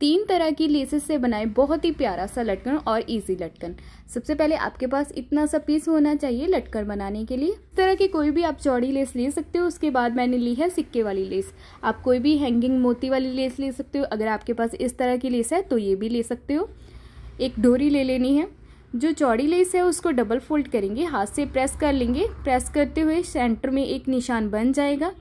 तीन तरह की लेसेस से बनाए बहुत ही प्यारा सा लटकन और इजी लटकन सबसे पहले आपके पास इतना सा पीस होना चाहिए लटकन बनाने के लिए इस तरह की कोई भी आप चौड़ी लेस ले सकते हो उसके बाद मैंने ली है सिक्के वाली लेस आप कोई भी हैंगिंग मोती वाली लेस ले सकते हो अगर आपके पास इस तरह की लेस है तो ये भी ले सकते हो एक डोरी ले लेनी है जो चौड़ी लेस है उसको डबल फोल्ड करेंगे हाथ से प्रेस कर लेंगे प्रेस करते हुए सेंटर में एक निशान बन जाएगा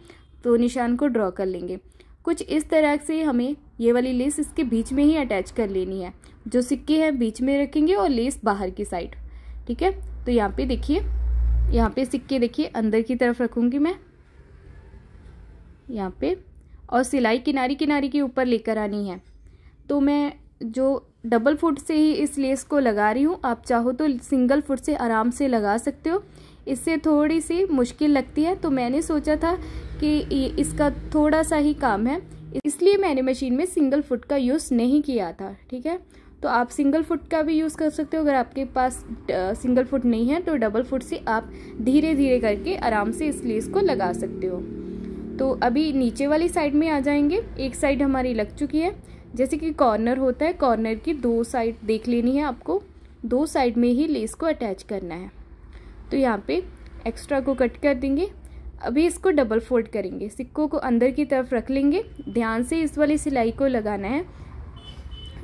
तो निशान को ड्रॉ कर लेंगे कुछ इस तरह से हमें ये वाली लेस इसके बीच में ही अटैच कर लेनी है जो सिक्के हैं बीच में रखेंगे और लेस बाहर की साइड ठीक है तो यहाँ पे देखिए यहाँ पे सिक्के देखिए अंदर की तरफ रखूँगी मैं यहाँ पे और सिलाई किनारी किनारी के ऊपर लेकर आनी है तो मैं जो डबल फुट से ही इस लेस को लगा रही हूँ आप चाहो तो सिंगल फुट से आराम से लगा सकते हो इससे थोड़ी सी मुश्किल लगती है तो मैंने सोचा था कि इसका थोड़ा सा ही काम है इसलिए मैंने मशीन में सिंगल फुट का यूज़ नहीं किया था ठीक है तो आप सिंगल फुट का भी यूज़ कर सकते हो अगर आपके पास सिंगल फुट नहीं है तो डबल फुट से आप धीरे धीरे करके आराम से इस लेस को लगा सकते हो तो अभी नीचे वाली साइड में आ जाएंगे एक साइड हमारी लग चुकी है जैसे कि कॉर्नर होता है कॉर्नर की दो साइड देख लेनी है आपको दो साइड में ही लेस को अटैच करना है तो यहाँ पे एक्स्ट्रा को कट कर देंगे अभी इसको डबल फोल्ड करेंगे सिक्कों को अंदर की तरफ रख लेंगे ध्यान से इस वाली सिलाई को लगाना है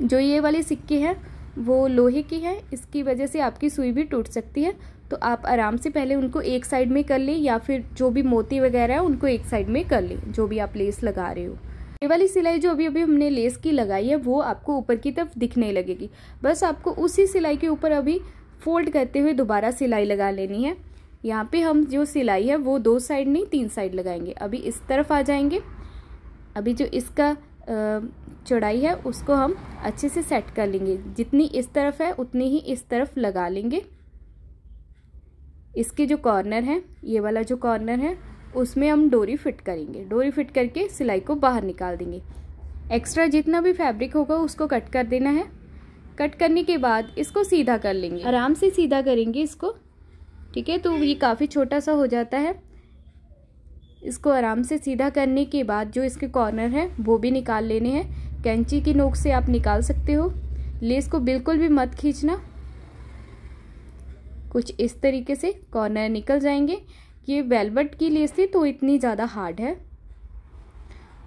जो ये वाले सिक्के हैं वो लोहे की है इसकी वजह से आपकी सुई भी टूट सकती है तो आप आराम से पहले उनको एक साइड में कर लें या फिर जो भी मोती वगैरह है उनको एक साइड में कर लें जो भी आप लेस लगा रहे हो ये वाली सिलाई जो अभी अभी हमने लेस की लगाई है वो आपको ऊपर की तरफ दिखने लगेगी बस आपको उसी सिलाई के ऊपर अभी फोल्ड करते हुए दोबारा सिलाई लगा लेनी है यहाँ पे हम जो सिलाई है वो दो साइड नहीं तीन साइड लगाएंगे अभी इस तरफ आ जाएंगे अभी जो इसका चौड़ाई है उसको हम अच्छे से सेट कर लेंगे जितनी इस तरफ है उतनी ही इस तरफ लगा लेंगे इसके जो कॉर्नर है ये वाला जो कॉर्नर है उसमें हम डोरी फिट करेंगे डोरी फिट करके सिलाई को बाहर निकाल देंगे एक्स्ट्रा जितना भी फैब्रिक होगा उसको कट कर देना है कट करने के बाद इसको सीधा कर लेंगे आराम से सीधा करेंगे इसको ठीक है तो ये काफ़ी छोटा सा हो जाता है इसको आराम से सीधा करने के बाद जो इसके कॉर्नर हैं वो भी निकाल लेने हैं कैंची की नोक से आप निकाल सकते हो लेस को बिल्कुल भी मत खींचना कुछ इस तरीके से कॉर्नर निकल जाएंगे ये वेलवेट की लेस थी तो इतनी ज़्यादा हार्ड है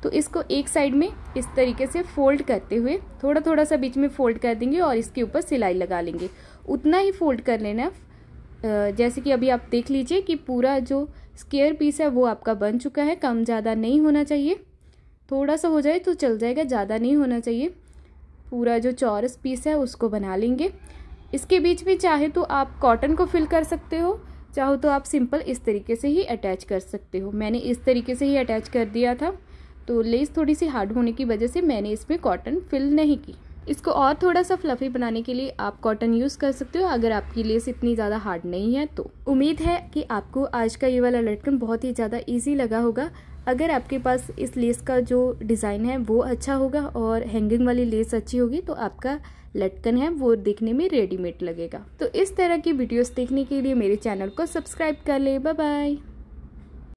तो इसको एक साइड में इस तरीके से फोल्ड करते हुए थोड़ा थोड़ा सा बीच में फोल्ड कर देंगे और इसके ऊपर सिलाई लगा लेंगे उतना ही फोल्ड कर लेना जैसे कि अभी आप देख लीजिए कि पूरा जो स्केयर पीस है वो आपका बन चुका है कम ज़्यादा नहीं होना चाहिए थोड़ा सा हो जाए तो चल जाएगा ज़्यादा नहीं होना चाहिए पूरा जो चौरस पीस है उसको बना लेंगे इसके बीच में चाहे तो आप कॉटन को फिल कर सकते हो चाहो तो आप सिंपल इस तरीके से ही अटैच कर सकते हो मैंने इस तरीके से ही अटैच कर दिया था तो लेस थोड़ी सी हार्ड होने की वजह से मैंने इसमें कॉटन फिल नहीं की इसको और थोड़ा सा फ्लफी बनाने के लिए आप कॉटन यूज़ कर सकते हो अगर आपकी लेस इतनी ज़्यादा हार्ड नहीं है तो उम्मीद है कि आपको आज का ये वाला लटकन बहुत ही ज़्यादा ईजी लगा होगा अगर आपके पास इस लेस का जो डिज़ाइन है वो अच्छा होगा और हैंगिंग वाली लेस अच्छी होगी तो आपका लटकन है वो देखने में रेडीमेड लगेगा तो इस तरह की वीडियोस देखने के लिए मेरे चैनल को सब्सक्राइब कर ले बाय बाय